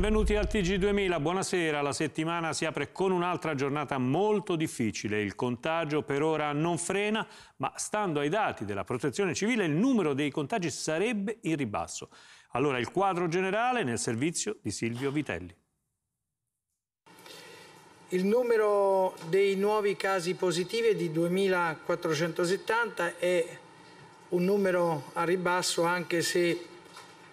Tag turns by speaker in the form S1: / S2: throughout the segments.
S1: Benvenuti al TG2000, buonasera. La settimana si apre con un'altra giornata molto difficile. Il contagio per ora non frena, ma stando ai dati della protezione civile il numero dei contagi sarebbe in ribasso. Allora il quadro generale nel servizio di Silvio Vitelli.
S2: Il numero
S3: dei nuovi casi positivi è di 2470 è un numero a ribasso anche se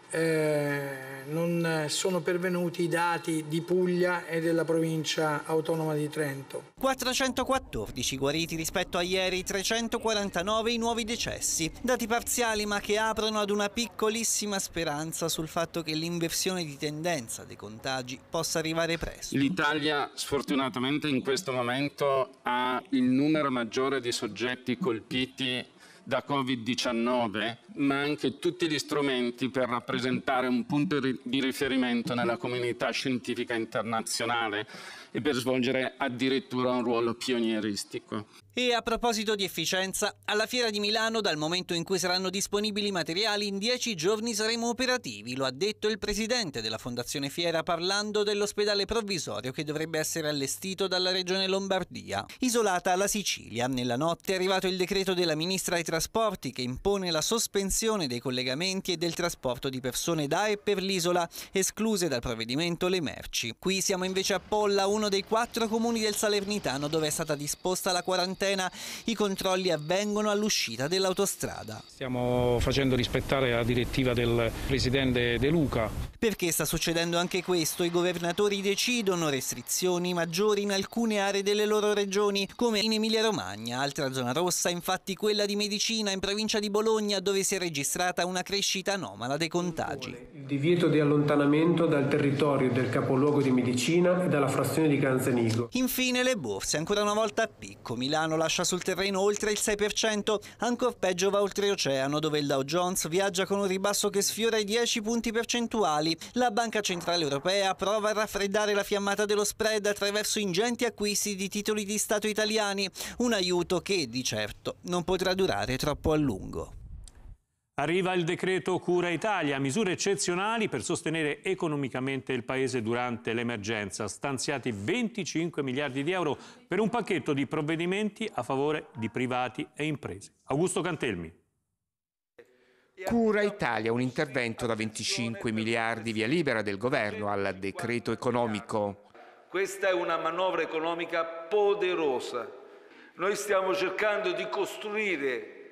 S3: eh, non sono pervenuti i dati di Puglia e della provincia autonoma di Trento.
S4: 414 guariti rispetto a ieri, 349 i nuovi decessi. Dati parziali ma che aprono ad una piccolissima speranza sul fatto che l'inversione di tendenza dei contagi possa arrivare presto.
S2: L'Italia sfortunatamente in questo momento ha il numero maggiore di soggetti colpiti da Covid-19, ma anche tutti gli strumenti per rappresentare un punto di riferimento nella comunità scientifica internazionale e per svolgere addirittura un ruolo pionieristico.
S4: E a proposito di efficienza, alla Fiera di Milano, dal momento in cui saranno disponibili i materiali, in dieci giorni saremo operativi, lo ha detto il presidente della Fondazione Fiera parlando dell'ospedale provvisorio che dovrebbe essere allestito dalla regione Lombardia, isolata la Sicilia. Nella notte è arrivato il decreto della ministra ai trasporti trasporti che impone la sospensione dei collegamenti e del trasporto di persone da e per l'isola, escluse dal provvedimento le merci. Qui siamo invece a Polla, uno dei quattro comuni del Salernitano dove è stata disposta la quarantena. I controlli avvengono all'uscita dell'autostrada.
S1: Stiamo facendo rispettare la direttiva del presidente De Luca.
S4: Perché sta succedendo anche questo? I governatori decidono restrizioni maggiori in alcune aree delle loro regioni, come in Emilia-Romagna, altra zona rossa, infatti quella di Medicina Fiumicina, in provincia di Bologna, dove si è registrata una crescita anomala dei contagi. Il divieto di allontanamento
S5: dal territorio del capoluogo di Medicina e dalla frazione di Canzanigo.
S4: Infine le borse, ancora una volta a picco. Milano lascia sul terreno oltre il 6%, ancora peggio va oltreoceano, dove il Dow Jones viaggia con un ribasso che sfiora i 10 punti percentuali. La Banca Centrale Europea prova a raffreddare la fiammata dello spread attraverso ingenti acquisti di titoli di Stato italiani, un aiuto che, di certo, non potrà durare troppo a lungo. Arriva il decreto Cura Italia, misure eccezionali per sostenere
S1: economicamente il Paese durante l'emergenza, stanziati 25 miliardi di euro per un pacchetto di provvedimenti a favore di privati e imprese. Augusto Cantelmi.
S6: Cura Italia, un intervento da 25 miliardi via libera del governo al decreto economico. Questa è una manovra economica poderosa. Noi stiamo cercando di costruire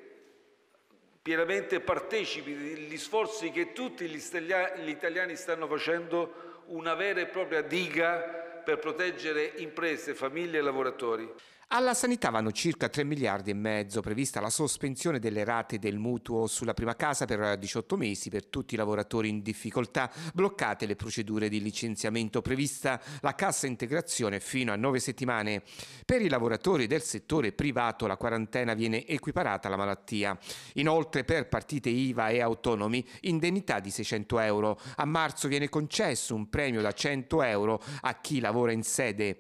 S6: pienamente partecipi degli sforzi che tutti gli, gli italiani stanno facendo, una vera e propria diga per proteggere imprese, famiglie e lavoratori. Alla sanità vanno circa 3 miliardi e mezzo, prevista la sospensione delle rate del mutuo sulla prima casa per 18 mesi per tutti i lavoratori in difficoltà, bloccate le procedure di licenziamento, prevista la cassa integrazione fino a 9 settimane. Per i lavoratori del settore privato la quarantena viene equiparata alla malattia. Inoltre per partite IVA e autonomi indennità di 600 euro. A marzo viene concesso un premio da 100 euro a chi lavora in sede.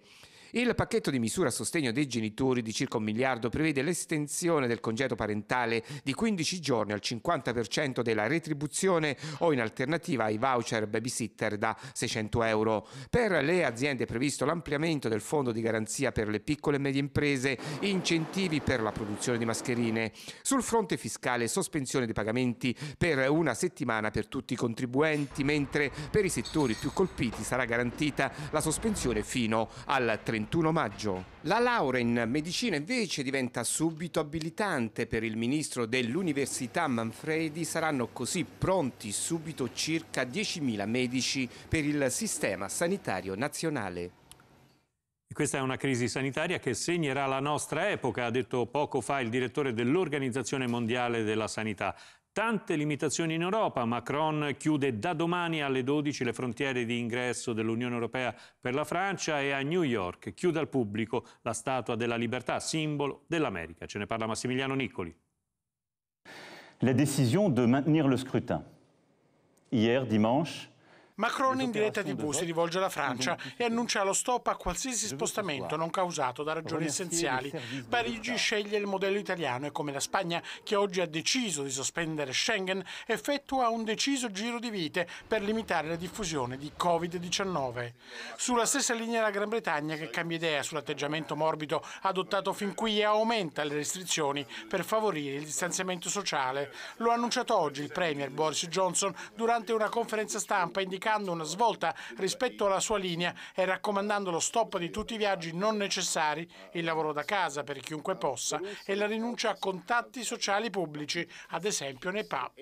S6: Il pacchetto di misure a sostegno dei genitori di circa un miliardo prevede l'estensione del congedo parentale di 15 giorni al 50% della retribuzione o in alternativa ai voucher babysitter da 600 euro. Per le aziende è previsto l'ampliamento del fondo di garanzia per le piccole e medie imprese, incentivi per la produzione di mascherine. Sul fronte fiscale sospensione dei pagamenti per una settimana per tutti i contribuenti, mentre per i settori più colpiti sarà garantita la sospensione fino al 31 21 maggio. La laurea in medicina invece diventa subito abilitante per il ministro dell'Università Manfredi. Saranno così pronti subito circa 10.000 medici
S1: per il sistema sanitario nazionale. Questa è una crisi sanitaria che segnerà la nostra epoca, ha detto poco fa il direttore dell'Organizzazione Mondiale della Sanità. Tante limitazioni in Europa, Macron chiude da domani alle 12 le frontiere di ingresso dell'Unione Europea per la Francia e a New York chiude al pubblico la Statua della Libertà, simbolo dell'America. Ce ne parla Massimiliano Niccoli.
S7: La decisione di mantenere le scrutin. Ieri, dimanche,
S3: Macron in diretta tv si rivolge alla Francia e annuncia lo stop a qualsiasi spostamento non causato da ragioni essenziali. Parigi sceglie il modello italiano e come la Spagna, che oggi ha deciso di sospendere Schengen, effettua un deciso giro di vite per limitare la diffusione di Covid-19. Sulla stessa linea la Gran Bretagna che cambia idea sull'atteggiamento morbido adottato fin qui e aumenta le restrizioni per favorire il distanziamento sociale. Lo ha annunciato oggi il Premier Boris Johnson durante una conferenza stampa indicata indicando una svolta rispetto alla sua linea e raccomandando lo stop di tutti i viaggi non necessari, il lavoro da casa per chiunque possa e la rinuncia a contatti sociali pubblici, ad esempio nei pub.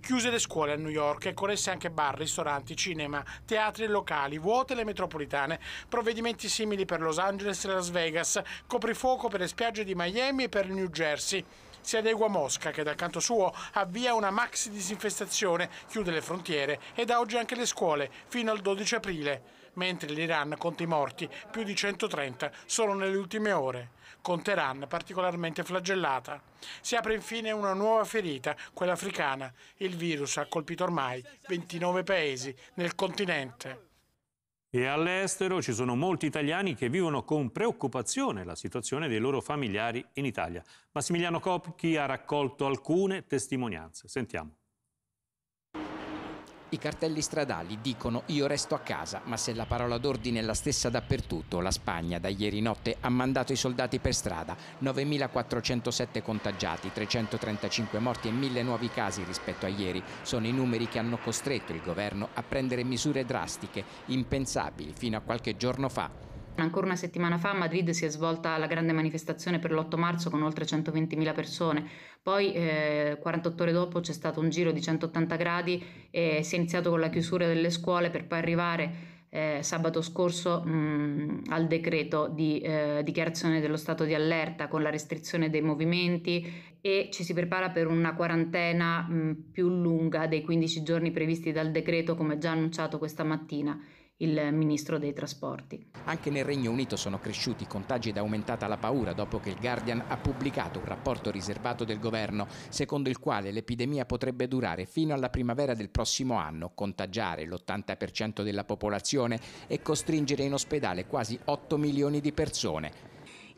S3: Chiuse le scuole a New York e con esse anche bar, ristoranti, cinema, teatri locali, vuote le metropolitane, provvedimenti simili per Los Angeles e Las Vegas, coprifuoco per le spiagge di Miami e per New Jersey si adegua a Mosca che dal canto suo avvia una maxi disinfestazione, chiude le frontiere e da oggi anche le scuole fino al 12 aprile, mentre l'Iran conta i morti, più di 130 solo nelle ultime ore, con Teheran particolarmente flagellata. Si apre infine una nuova ferita, quella africana. Il virus ha colpito ormai 29 paesi nel continente.
S1: E all'estero ci sono molti italiani che vivono con preoccupazione la situazione dei loro familiari in Italia. Massimiliano Copchi ha raccolto alcune testimonianze. Sentiamo. I cartelli stradali
S2: dicono io resto a casa, ma se la parola d'ordine è la stessa dappertutto, la Spagna da ieri notte ha mandato i soldati per strada, 9.407 contagiati, 335 morti e 1.000 nuovi casi rispetto a ieri, sono i numeri che hanno costretto il governo a prendere misure drastiche, impensabili fino a qualche giorno fa.
S8: Ancora una settimana fa a Madrid si è svolta la grande manifestazione per l'8 marzo con oltre 120.000 persone, poi eh, 48 ore dopo c'è stato un giro di 180 gradi e si è iniziato con la chiusura delle scuole per poi arrivare eh, sabato scorso mh, mm, al decreto di eh, dichiarazione dello stato di allerta con la restrizione dei movimenti e ci si prepara per una quarantena mh, mm, più lunga dei 15 giorni previsti dal decreto come già annunciato questa mattina il ministro dei trasporti.
S2: Anche nel Regno Unito sono cresciuti i contagi ed è aumentata la paura dopo che il Guardian ha pubblicato un rapporto riservato del governo secondo il quale l'epidemia potrebbe durare fino alla primavera del prossimo anno, contagiare l'80% della popolazione e costringere in ospedale quasi 8 milioni di persone.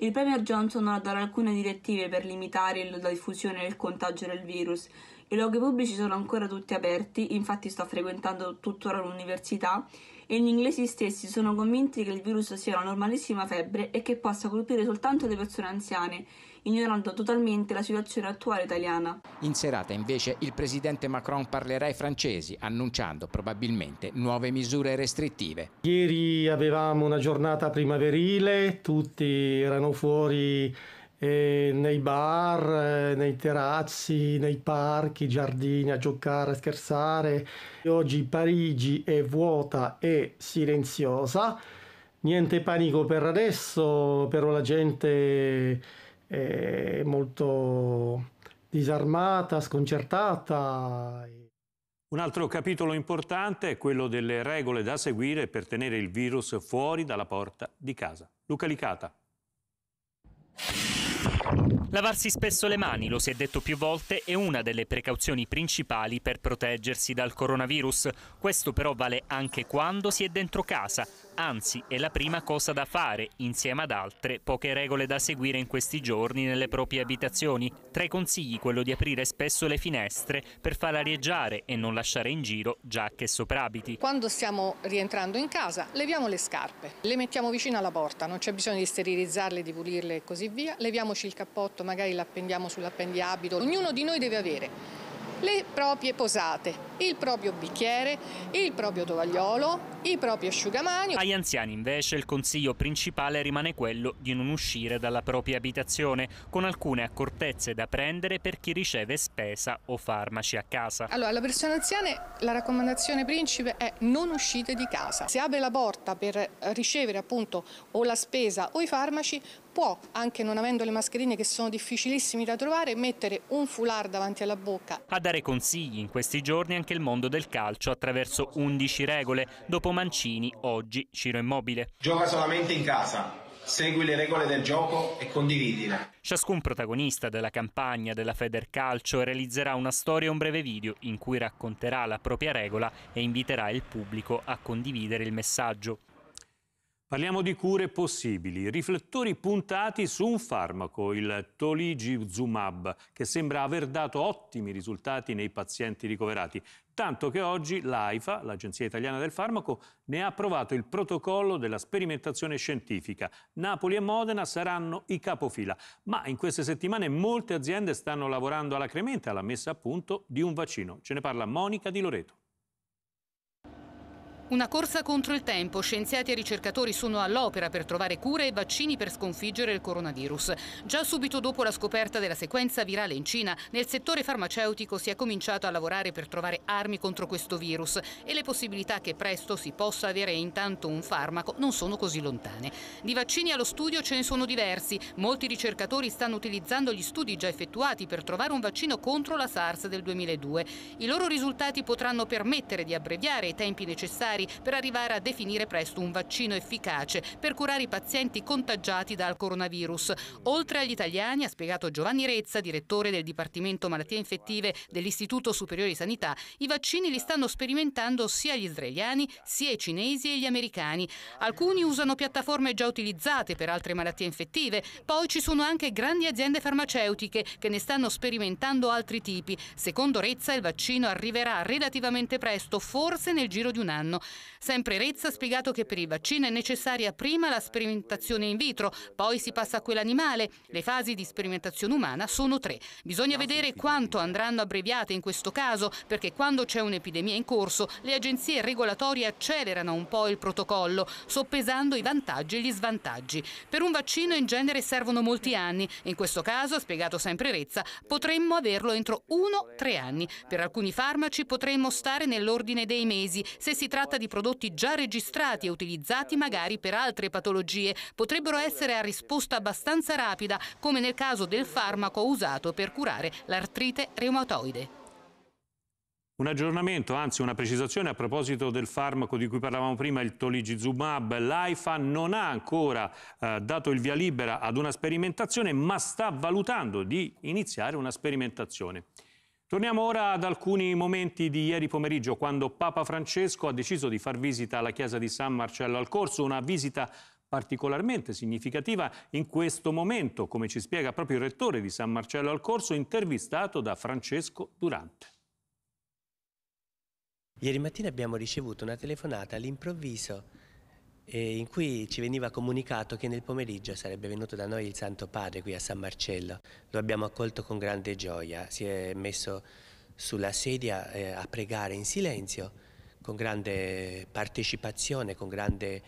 S8: Il Premier Johnson ha dato alcune direttive per limitare la diffusione del contagio del virus. I luoghi pubblici sono ancora tutti aperti, infatti sto frequentando tuttora l'università e gli inglesi stessi sono convinti che il virus sia una normalissima febbre e che possa colpire soltanto le persone anziane, ignorando totalmente la situazione attuale italiana.
S2: In serata invece il presidente Macron parlerà ai francesi, annunciando probabilmente nuove misure restrittive.
S3: Ieri avevamo una giornata primaverile, tutti erano fuori eh, nei bar, eh, nei terrazzi, nei parchi, giardini, a giocare, a scherzare. Oggi Parigi è vuota e silenziosa. Niente panico per adesso, però la gente è molto disarmata, sconcertata.
S1: Un altro capitolo importante è quello delle regole da seguire per tenere il virus fuori dalla porta di casa. Luca Licata.
S9: Lavarsi spesso le mani, lo si è detto più volte, è una delle precauzioni principali per proteggersi dal coronavirus. Questo però vale anche quando si è dentro casa, anzi è la prima cosa da fare, insieme ad altre poche regole da seguire in questi giorni nelle proprie abitazioni. Tra i consigli quello di aprire spesso le finestre per far arieggiare e non lasciare in giro giacche e soprabiti.
S4: Quando
S8: stiamo rientrando in casa leviamo le scarpe, le mettiamo vicino alla porta, non c'è bisogno di sterilizzarle, di pulirle e così via, leviamoci il cappotto, magari l'appendiamo sull'appendiabito, ognuno di noi deve avere le proprie posate, il proprio bicchiere, il proprio
S9: tovagliolo, i propri asciugamani. Agli anziani invece il consiglio principale rimane quello di non uscire dalla propria abitazione, con alcune accortezze da prendere per chi riceve spesa o farmaci a casa. Allora,
S8: alla persona anziana la raccomandazione principe è non uscite di casa. Se apre la porta per eh, ricevere appunto o la spesa o i farmaci, può, anche non avendo le mascherine che sono difficilissime da trovare, mettere un foulard davanti alla bocca.
S9: A dare consigli in questi giorni anche anche il mondo del calcio attraverso 11 regole, dopo Mancini, oggi Ciro Immobile. Gioca solamente in casa,
S10: Segui
S4: le
S9: regole del gioco
S10: e condividile.
S9: Ciascun protagonista della campagna della Feder Calcio realizzerà una storia e un breve video in cui racconterà la propria regola e inviterà il pubblico a condividere il messaggio. Parliamo
S1: di cure possibili. Riflettori puntati su un farmaco, il Toligizumab, che sembra aver dato ottimi risultati nei pazienti ricoverati, tanto che oggi l'AIFA, l'Agenzia Italiana del Farmaco, ne ha approvato il protocollo della sperimentazione scientifica. Napoli e Modena saranno i capofila, ma in queste settimane molte aziende stanno lavorando alacremente alla messa a punto di un vaccino. Ce ne parla Monica Di Loreto.
S8: Una corsa contro il tempo, scienziati e ricercatori sono all'opera per trovare cure e vaccini per sconfiggere il coronavirus. Già subito dopo la scoperta della sequenza virale in Cina, nel settore farmaceutico si è cominciato a lavorare per trovare armi contro questo virus e le possibilità che presto si possa avere intanto un farmaco non sono così lontane. Di vaccini allo studio ce ne sono diversi, molti ricercatori stanno utilizzando gli studi già effettuati per trovare un vaccino contro la SARS del 2002. I loro risultati potranno permettere di abbreviare i tempi necessari necessari per arrivare a definire presto un vaccino efficace per curare i pazienti contagiati dal coronavirus. Oltre agli italiani, ha spiegato Giovanni Rezza, direttore del Dipartimento Malattie Infettive dell'Istituto Superiore di Sanità, i vaccini li stanno sperimentando sia gli israeliani, sia i cinesi e gli americani. Alcuni usano piattaforme già utilizzate per altre malattie infettive, poi ci sono anche grandi aziende farmaceutiche che ne stanno sperimentando altri tipi. Secondo Rezza il vaccino arriverà relativamente presto, forse nel giro di un anno, Sempre Rezza ha spiegato che per il vaccino è necessaria prima la sperimentazione in vitro, poi si passa a quella animale. Le fasi di sperimentazione umana sono tre. Bisogna vedere quanto andranno abbreviate in questo caso, perché quando c'è un'epidemia in corso le agenzie regolatorie accelerano un po' il protocollo, soppesando i vantaggi e gli svantaggi. Per un vaccino in genere servono molti anni. In questo caso, ha spiegato sempre Rezza, potremmo averlo entro 1-3 anni. Per alcuni farmaci potremmo stare nell'ordine dei mesi se si tratta di di prodotti già registrati e utilizzati magari per altre patologie. Potrebbero essere a risposta abbastanza rapida, come nel caso del farmaco usato per curare l'artrite reumatoide.
S1: Un aggiornamento, anzi una precisazione a proposito del farmaco di cui parlavamo prima, il toligizumab. L'AIFA non ha ancora eh, dato il via libera ad una sperimentazione, ma sta valutando di iniziare una sperimentazione. Torniamo ora ad alcuni momenti di ieri pomeriggio, quando Papa Francesco ha deciso di far visita alla chiesa di San Marcello al Corso, una visita particolarmente significativa in questo momento, come ci spiega proprio il rettore di San Marcello al Corso, intervistato da Francesco Durante.
S10: Ieri mattina abbiamo ricevuto una telefonata all'improvviso in cui ci veniva comunicato che nel pomeriggio sarebbe venuto da noi il Santo Padre qui a San Marcello. Lo abbiamo accolto con grande gioia, si è messo sulla sedia eh, a pregare in silenzio, con grande partecipazione, con grande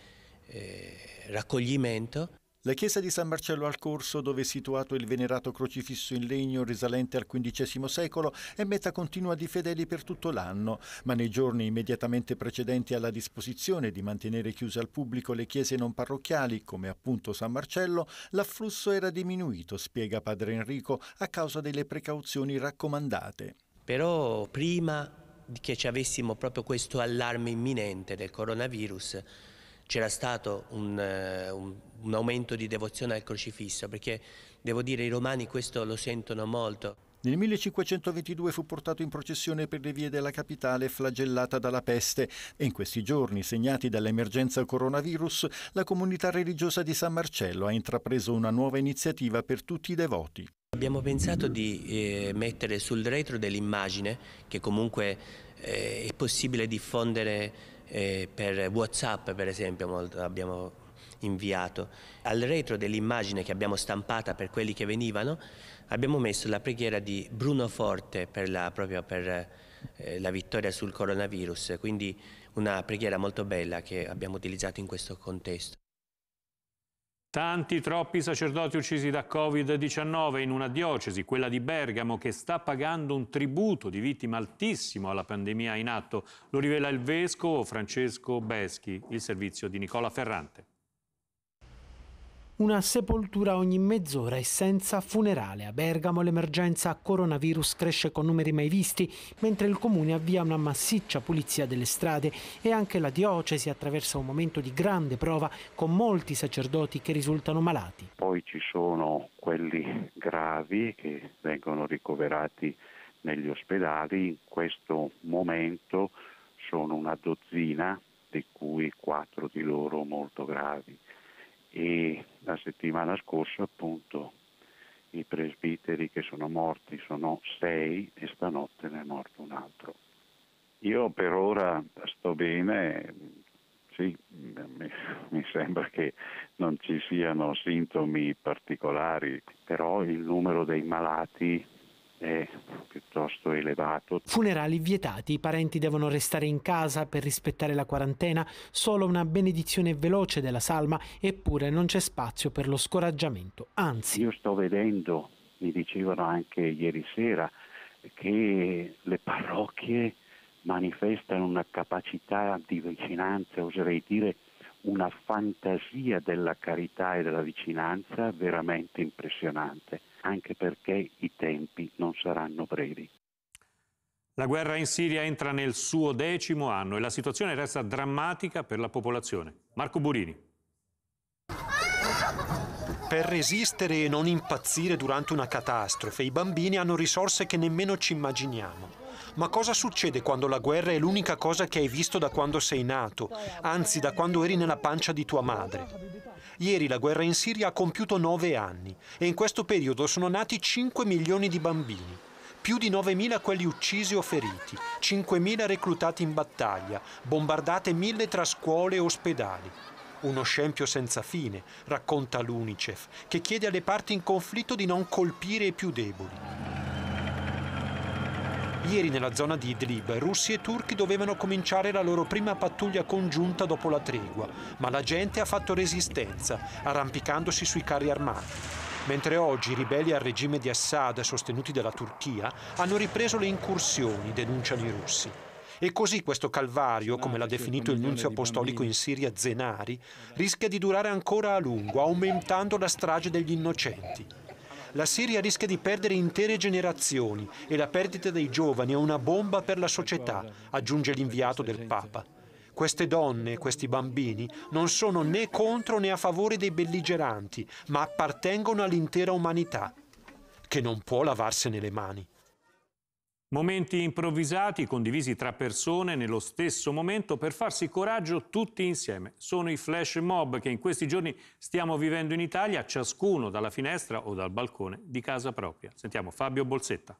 S10: eh, raccoglimento la chiesa di San
S11: Marcello al Corso, dove è situato il venerato crocifisso in legno risalente al XV secolo, è meta continua di fedeli per tutto l'anno, ma nei giorni immediatamente precedenti alla disposizione di mantenere chiuse al pubblico le chiese non parrocchiali, come appunto San Marcello, l'afflusso era diminuito, spiega padre Enrico, a causa delle precauzioni raccomandate.
S10: Però prima che ci avessimo proprio questo allarme imminente del coronavirus, c'era stato un, eh, un, un, aumento di devozione al crocifisso, perché devo dire i romani questo lo sentono molto.
S11: Nel 1522 fu portato in processione per le vie della capitale flagellata dalla peste e in questi giorni, segnati dall'emergenza coronavirus, la comunità religiosa di San Marcello ha intrapreso
S10: una nuova iniziativa per tutti i devoti. Abbiamo pensato di eh, mettere sul retro dell'immagine, che comunque eh, è possibile diffondere eh, per Whatsapp per esempio molto, abbiamo inviato. Al retro dell'immagine che abbiamo stampata per quelli che venivano abbiamo messo la preghiera di Bruno Forte per la, proprio per eh, la vittoria sul coronavirus, quindi una preghiera molto bella che abbiamo utilizzato in questo contesto.
S1: Tanti, troppi sacerdoti uccisi da Covid-19 in una diocesi, quella di Bergamo, che sta pagando un tributo di vittima altissimo alla pandemia in atto. Lo rivela il vescovo Francesco Beschi, il servizio di Nicola Ferrante
S5: una sepoltura ogni mezz'ora e senza funerale. A Bergamo l'emergenza coronavirus cresce con numeri mai visti, mentre il comune avvia una massiccia pulizia delle strade e anche la diocesi attraversa un momento di grande prova con molti sacerdoti che risultano malati.
S7: Poi ci sono quelli gravi che vengono ricoverati negli ospedali, in questo momento sono una dozzina, di cui quattro di loro molto gravi e la settimana scorsa appunto i presbiteri che sono morti sono sei e stanotte ne è morto un altro. Io per ora sto bene, sì, mi sembra che non ci siano sintomi particolari, però il numero dei malati è piuttosto elevato.
S5: Funerali vietati, i parenti devono restare in casa per rispettare la quarantena, solo una benedizione veloce della salma, eppure non c'è spazio per lo scoraggiamento,
S7: anzi. Io sto vedendo, mi dicevano anche ieri sera, che le parrocchie manifestano una capacità di vicinanza, oserei dire, una fantasia della carità e della vicinanza veramente impressionante, anche perché i tempi non saranno brevi.
S1: La guerra in Siria entra nel suo decimo anno e la situazione resta drammatica per la popolazione. Marco Burini. Per
S11: resistere e non impazzire durante una catastrofe, i bambini hanno risorse che nemmeno ci immaginiamo ma cosa succede quando la guerra è l'unica cosa che hai visto da quando sei nato, anzi da quando eri nella pancia di tua madre? Ieri la guerra in Siria ha compiuto nove anni e in questo periodo sono nati 5 milioni di bambini più di 9.000 quelli uccisi o feriti, 5.000 reclutati in battaglia, bombardate mille tra scuole e ospedali. Uno scempio senza fine, racconta l'UNICEF, che chiede alle parti in conflitto di non colpire i più deboli. Ieri nella zona di Idlib russi e turchi dovevano cominciare la loro prima pattuglia congiunta dopo la tregua, ma la gente ha fatto resistenza, arrampicandosi sui carri armati. Mentre oggi i ribelli al regime di Assad, sostenuti dalla Turchia, hanno ripreso le incursioni, denunciano i russi. E così questo calvario, come l'ha definito il nunzio apostolico in Siria Zenari, rischia di durare ancora a lungo, aumentando la strage degli innocenti la Siria rischia di perdere intere generazioni e la perdita dei giovani è una bomba per la società, aggiunge l'inviato del Papa. Queste donne, questi bambini, non sono né contro né a favore dei belligeranti, ma
S1: appartengono all'intera umanità, che non può lavarsene le mani. Momenti improvvisati condivisi tra persone nello stesso momento per farsi coraggio tutti insieme. Sono i flash mob che in questi giorni stiamo vivendo in Italia, ciascuno dalla finestra o dal balcone di casa propria. Sentiamo Fabio Bolsetta.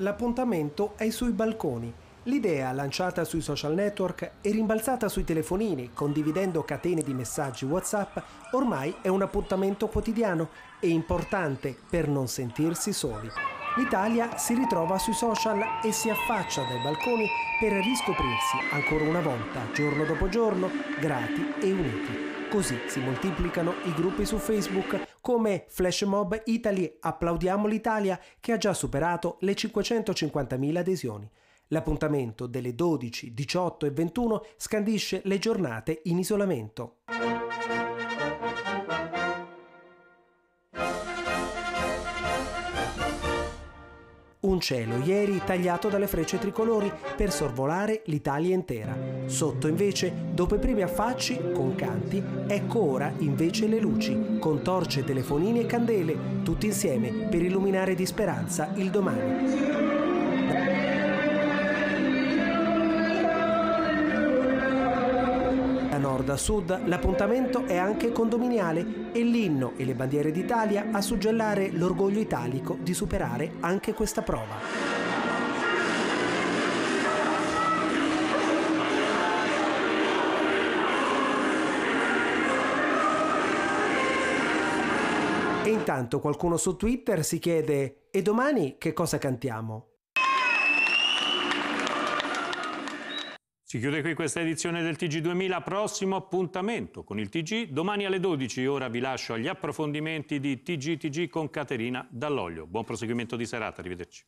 S5: L'appuntamento è sui balconi. L'idea, lanciata sui social network e rimbalzata sui telefonini, condividendo catene di messaggi WhatsApp, ormai è un appuntamento quotidiano e importante per non sentirsi soli l'Italia si ritrova sui social e si affaccia dai balconi per riscoprirsi ancora una volta, giorno dopo giorno, grati e uniti. Così si moltiplicano i gruppi su Facebook come Flash Mob Italy Applaudiamo l'Italia che ha già superato le 550.000 adesioni. L'appuntamento delle 12, 18 e 21 scandisce le giornate in isolamento. Un cielo ieri tagliato dalle frecce tricolori per sorvolare l'Italia intera. Sotto invece, dopo i primi affacci, con canti, ecco ora invece le luci, con torce, telefonini e candele, tutti insieme per illuminare di speranza il domani. nord a sud l'appuntamento è anche condominiale e l'inno e le bandiere d'Italia a suggellare l'orgoglio italico di superare anche questa prova. E intanto qualcuno su Twitter si chiede e domani che cosa cantiamo?
S1: Si chiude qui questa edizione del TG2000, prossimo appuntamento con il TG. Domani alle 12 ora vi lascio agli approfondimenti di TGTG con Caterina Dall'Oglio. Buon proseguimento di serata, arrivederci.